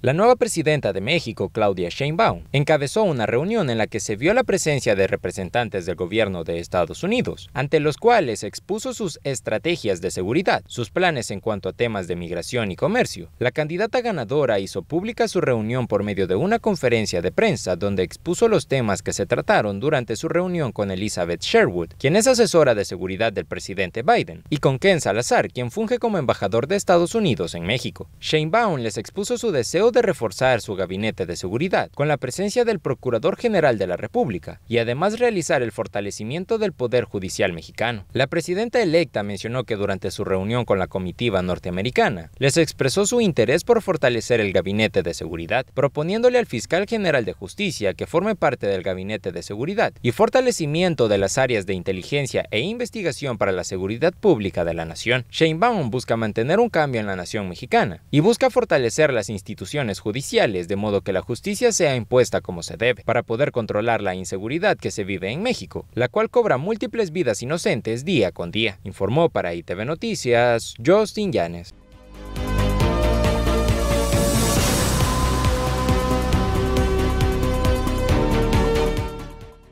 La nueva presidenta de México, Claudia Sheinbaum, encabezó una reunión en la que se vio la presencia de representantes del gobierno de Estados Unidos, ante los cuales expuso sus estrategias de seguridad, sus planes en cuanto a temas de migración y comercio. La candidata ganadora hizo pública su reunión por medio de una conferencia de prensa donde expuso los temas que se trataron durante su reunión con Elizabeth Sherwood, quien es asesora de seguridad del presidente Biden, y con Ken Salazar, quien funge como embajador de Estados Unidos en México. Sheinbaum les expuso su deseo de reforzar su gabinete de seguridad con la presencia del Procurador General de la República y además realizar el fortalecimiento del Poder Judicial mexicano. La presidenta electa mencionó que durante su reunión con la comitiva norteamericana les expresó su interés por fortalecer el gabinete de seguridad, proponiéndole al fiscal general de justicia que forme parte del gabinete de seguridad y fortalecimiento de las áreas de inteligencia e investigación para la seguridad pública de la nación. Baum busca mantener un cambio en la nación mexicana y busca fortalecer las instituciones judiciales, de modo que la justicia sea impuesta como se debe, para poder controlar la inseguridad que se vive en México, la cual cobra múltiples vidas inocentes día con día, informó para ITV Noticias Justin Llanes.